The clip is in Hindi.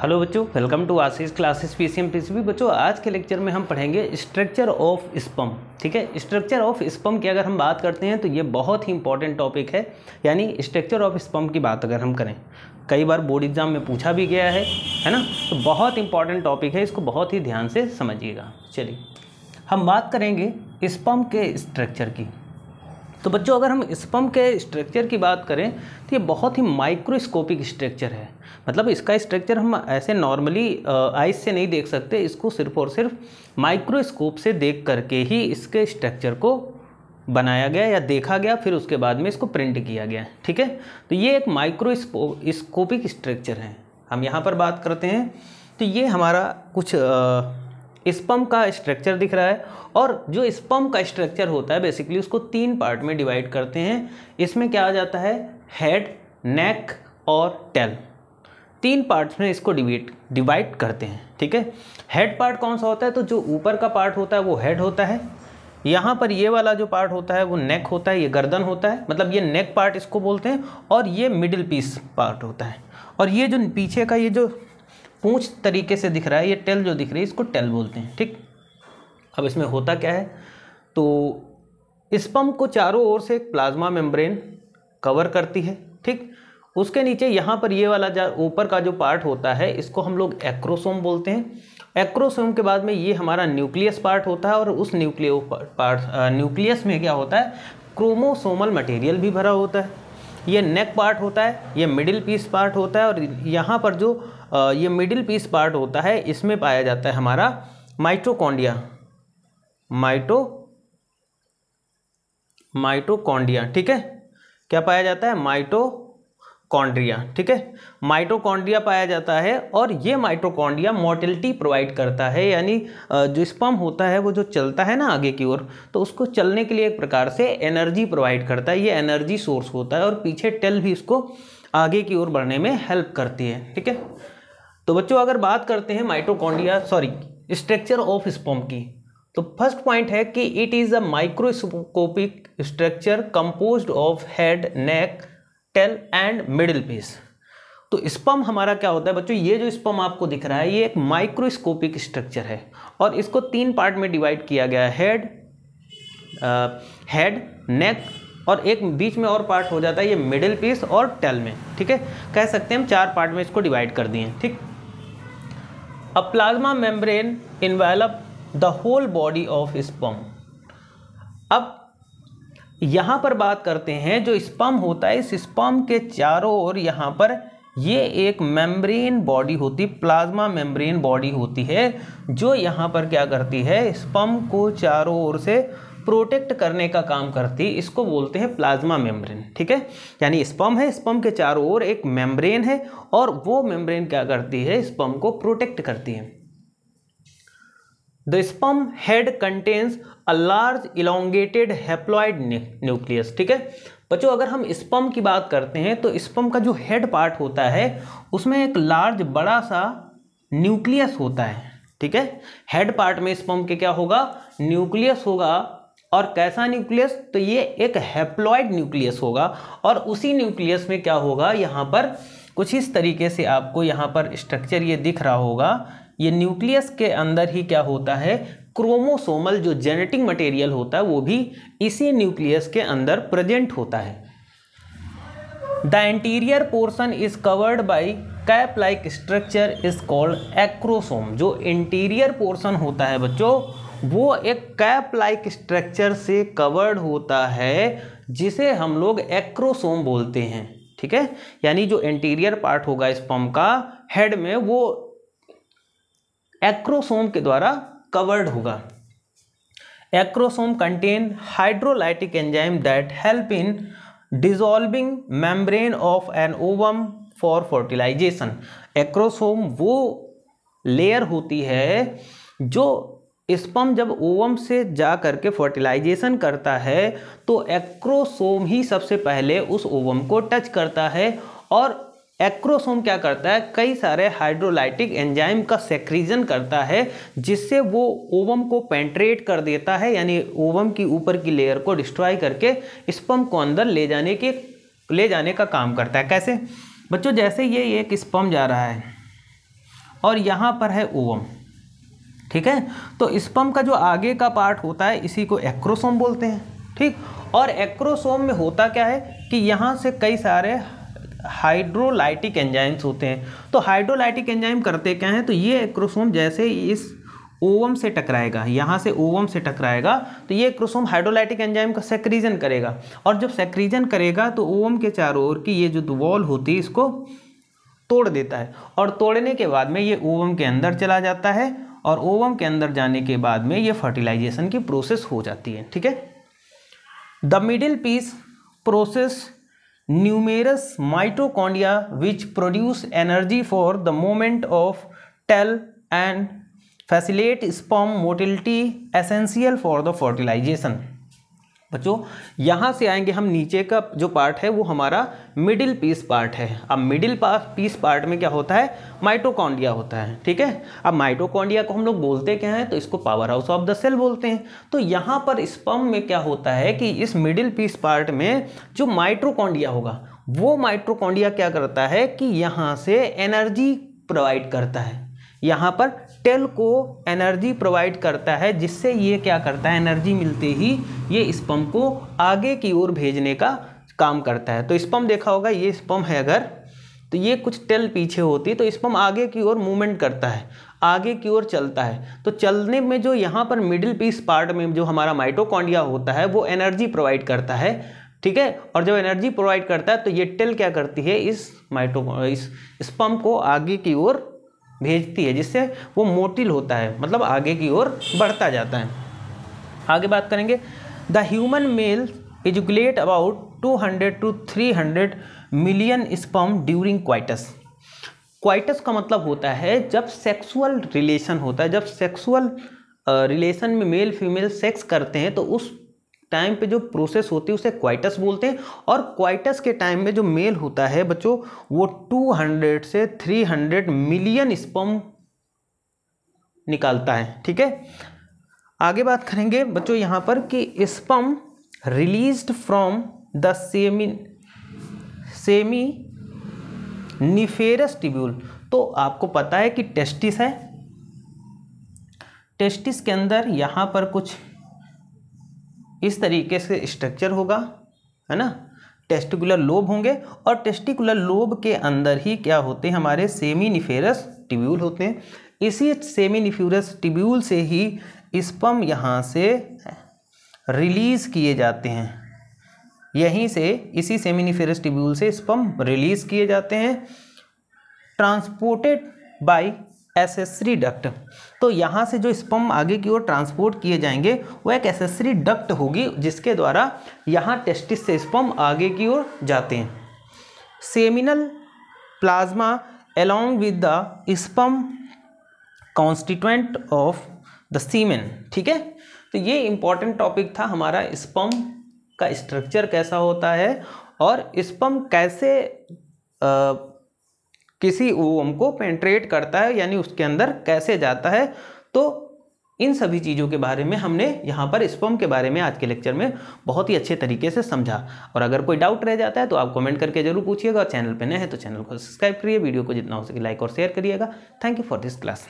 हेलो बच्चों welcome to Ashish classes P C M बच्चों आज के लेक्चर में हम पढ़ेंगे स्ट्रक्चर ऑफ स्पम ठीक है स्ट्रक्चर ऑफ स्पम की अगर हम बात करते हैं तो ये बहुत ही इंपॉर्टेंट टॉपिक है यानी स्ट्रक्चर ऑफ स्पम की बात अगर हम करें कई बार बोर्ड एग्जाम में पूछा भी गया है है ना तो बहुत इंपॉर्टेंट टॉपिक है इसको बहुत ही ध्यान से समझिएगा चलिए हम बात करेंगे स्पम के स्ट्रक्चर की तो बच्चों अगर हम स्पम के स्ट्रक्चर की बात करें तो ये बहुत ही माइक्रोस्कोपिक स्ट्रक्चर है मतलब इसका स्ट्रक्चर हम ऐसे नॉर्मली आइज से नहीं देख सकते इसको सिर्फ और सिर्फ माइक्रोस्कोप से देख करके ही इसके स्ट्रक्चर को बनाया गया या देखा गया फिर उसके बाद में इसको प्रिंट किया गया ठीक है तो ये एक माइक्रोस्कोपिक स्ट्रक्चर है हम यहाँ पर बात करते हैं तो ये हमारा कुछ आ, स्पम का स्ट्रक्चर दिख रहा है और जो स्पम का स्ट्रक्चर होता है बेसिकली उसको तीन पार्ट में डिवाइड करते हैं इसमें क्या आ जाता है हेड नेक और टेल तीन पार्ट्स में इसको डिवेट डिवाइड करते हैं ठीक है हेड पार्ट कौन सा होता है तो जो ऊपर का पार्ट होता है वो हेड होता है यहाँ पर ये वाला जो पार्ट होता है वो नेक होता है ये गर्दन होता है मतलब ये नेक पार्ट इसको बोलते हैं और ये मिडिल पीस पार्ट होता है और ये जो पीछे का ये जो पूछ तरीके से दिख रहा है ये टेल जो दिख रही है इसको टेल बोलते हैं ठीक अब इसमें होता क्या है तो स्पम को चारों ओर से एक प्लाज्मा मेम्ब्रेन कवर करती है ठीक उसके नीचे यहाँ पर ये वाला ऊपर का जो पार्ट होता है इसको हम लोग एक्रोसोम बोलते हैं एक्रोसोम के बाद में ये हमारा न्यूक्लियस पार्ट होता है और उस न्यूक्लियो पार्ट न्यूक्लियस में क्या होता है क्रोमोसोमल मटेरियल भी भरा होता है ये नेक पार्ट होता है ये मिडिल पीस पार्ट होता है और यहाँ पर जो ये मिडिल पीस पार्ट होता है इसमें पाया जाता है हमारा माइटोकॉन्डिया माइटो माइटोकॉन्डिया ठीक है क्या पाया जाता है माइटो कॉन्ड्रिया ठीक है माइटोकॉन्ड्रिया पाया जाता है और ये माइटोकॉन्ड्रिया मोर्टिलिटी प्रोवाइड करता है यानी जो स्पम होता है वो जो चलता है ना आगे की ओर तो उसको चलने के लिए एक प्रकार से एनर्जी प्रोवाइड करता है ये एनर्जी सोर्स होता है और पीछे टेल भी इसको आगे की ओर बढ़ने में हेल्प करती है ठीक है तो बच्चों अगर बात करते हैं mitochondria sorry structure of sperm की तो फर्स्ट पॉइंट है कि it is a microscopic structure compose of head neck tail and middle piece तो स्पम हमारा क्या होता है बच्चों ये जो स्पम आपको दिख रहा है ये एक माइक्रोस्कोपिक स्ट्रक्चर है और इसको तीन पार्ट में डिवाइड किया गया है हेड हेड नेक और एक बीच में और पार्ट हो जाता है ये मिडिल पीस और टेल में ठीक है कह सकते हैं हम चार पार्ट में इसको डिवाइड कर दिए ठीक a plasma membrane envelop the whole body of sperm अब यहाँ पर बात करते हैं जो स्पम होता है इस स्पम के चारों ओर यहाँ पर ये एक मेम्ब्रेन बॉडी होती प्लाज्मा मेम्ब्रेन बॉडी होती है जो यहाँ पर क्या करती है स्पम को चारों ओर से प्रोटेक्ट करने का काम करती इसको बोलते हैं प्लाज्मा मेम्ब्रेन ठीक है यानी स्पम है स्पम के चारों ओर एक मेम्ब्रेन है और वो मेम्ब्रेन क्या करती है स्पम को प्रोटेक्ट करती है the sperm head contains a large elongated haploid nucleus ठीक है बच्चों अगर हम स्पम की बात करते हैं तो स्पम का जो हेड पार्ट होता है उसमें एक लार्ज बड़ा सा न्यूक्लियस होता है ठीक है हेड पार्ट में स्पम के क्या होगा न्यूक्लियस होगा और कैसा न्यूक्लियस तो ये एक हैप्लॉयड न्यूक्लियस होगा और उसी न्यूक्लियस में क्या होगा यहाँ पर कुछ इस तरीके से आपको यहाँ पर स्ट्रक्चर ये दिख रहा होगा ये न्यूक्लियस के अंदर ही क्या होता है क्रोमोसोमल जो जेनेटिक मटेरियल होता है वो भी इसी न्यूक्लियस के अंदर प्रेजेंट होता है the anterior portion is covered by cap like structure is called acrosome जो इंटीरियर पोर्सन होता है बच्चों वो एक कैप लाइक स्ट्रक्चर से कवर्ड होता है जिसे हम लोग एक्रोसोम बोलते हैं ठीक है यानी जो इंटीरियर पार्ट होगा इस पम्प का हेड में वो एक्रोसोम के द्वारा कवर्ड होगा acrosome contain hydrolytic enzyme that help in dissolving membrane of an ovum for fertilization acrosome वो लेयर होती है जो स्पम जब ओवम से जा करके फर्टिलाइजेशन करता है तो एक्रोसोम ही सबसे पहले उस ओवम को टच करता है और एक्रोसोम क्या करता है कई सारे हाइड्रोलाइटिक एंजाइम का सेक्रीजन करता है जिससे वो ओवम को पेंट्रेट कर देता है यानी ओवम की ऊपर की लेयर को डिस्ट्रॉय करके स्पम को अंदर ले जाने के ले जाने का काम करता है कैसे बच्चों जैसे ये एक स्पम जा रहा है और यहाँ पर है ओवम ठीक है तो स्पम का जो आगे का पार्ट होता है इसी को एक्रोसोम बोलते हैं ठीक और एक्रोसोम में होता क्या है कि यहाँ से कई सारे हाइड्रोलाइटिक एंजाइम्स होते हैं तो हाइड्रोलाइटिक एंजाइम करते क्या हैं तो ये एक्रोसोम जैसे इस ओवम से टकराएगा यहाँ से ओवम से टकराएगा तो ये क्रोसोम हाइड्रोलाइटिक एंजाइम का सेक्रीजन करेगा और जब सेक्रीजन करेगा तो ओवम के चारों ओर की ये जो वॉल होती है इसको तोड़ देता है और तोड़ने के बाद में ये ओवम के अंदर चला जाता है और ओवम के अंदर जाने के बाद में ये फर्टिलाइजेशन की प्रोसेस हो जाती है ठीक है the middle piece process numerous mitochondria which produce energy for the moment of tail and facilitate sperm motility essential for the fertilization बच्चों यहाँ से आएंगे हम नीचे का जो पार्ट है वो हमारा मिडिल पीस पार्ट है अब मिडिल पीस पार्ट में क्या होता है माइटोकॉन्डिया होता है ठीक है अब माइटोकॉन्डिया को हम लोग बोलते क्या हैं तो इसको power house of the cell बोलते हैं तो यहाँ पर स्पम में क्या होता है कि इस मिडिल पीस पार्ट में जो माइट्रोकॉन्डिया होगा वो माइट्रोकॉन्डिया क्या करता है कि यहाँ से एनर्जी प्रोवाइड करता है यहाँ पर टेल को एनर्जी प्रोवाइड करता है जिससे ये क्या करता है एनर्जी मिलते ही ये स्पम को आगे की ओर भेजने का काम करता है तो स्पम देखा होगा ये स्पम है अगर तो ये कुछ टेल पीछे होती है तो स्पम आगे की ओर मूवमेंट करता है आगे की ओर चलता है तो चलने में जो यहाँ पर मिडिल पीस पार्ट में जो हमारा माइटोकॉन्डिया होता है वो एनर्जी प्रोवाइड करता है ठीक है और जब एनर्जी प्रोवाइड करता है तो ये टेल क्या करती है इस माइटो इस स्पम को आगे की ओर भेजती है जिससे वो मोटिल होता है मतलब आगे की ओर बढ़ता जाता है आगे बात करेंगे the human male ejaculate about 200 to 300 million sperm during coitus coitus का मतलब होता है जब सेक्सुअल रिलेशन होता है जब सेक्सुअल रिलेशन में मेल फीमेल सेक्स करते हैं तो उस टाइम पे जो प्रोसेस होती है उसे क्वाइटस बोलते हैं और क्वाइटस के टाइम में जो मेल होता है बच्चों वो 200 से 300 मिलियन स्पम निकालता है ठीक है आगे बात करेंगे बच्चों यहां पर कि sperm released from the semi seminiferous tubule तो आपको पता है कि टेस्टिस है टेस्टिस के अंदर यहां पर कुछ इस तरीके से स्ट्रक्चर होगा है ना टेस्टिकुलर लोब होंगे और टेस्टिकुलर लोब के अंदर ही क्या होते हैं हमारे सेमी निफेरस टिब्यूल होते हैं इसी सेमी निफ्यूरस टिब्यूल से ही स्पम यहाँ से रिलीज़ किए जाते हैं यहीं से इसी सेमी निफेरस टिब्यूल से स्पम रिलीज़ किए जाते हैं ट्रांसपोर्टेड बाई एसेसरी डक्ट तो यहाँ से जो स्पम आगे की ओर ट्रांसपोर्ट किए जाएंगे वो एक एसेसरी डक्ट होगी जिसके द्वारा यहाँ टेस्टिस से स्पम आगे की ओर जाते हैं seminal plasma along with the sperm constituent of the semen ठीक है तो ये इंपॉर्टेंट टॉपिक था हमारा स्पम का स्ट्रक्चर कैसा होता है और स्पम कैसे आ, किसी ओम को पेंट्रेट करता है यानी उसके अंदर कैसे जाता है तो इन सभी चीज़ों के बारे में हमने यहाँ पर स्पम के बारे में आज के लेक्चर में बहुत ही अच्छे तरीके से समझा और अगर कोई डाउट रह जाता है तो आप कमेंट करके जरूर पूछिएगा और चैनल पर नए हैं तो चैनल को सब्सक्राइब करिए वीडियो को जितना हो सके लाइक और शेयर करिएगा thank you for this class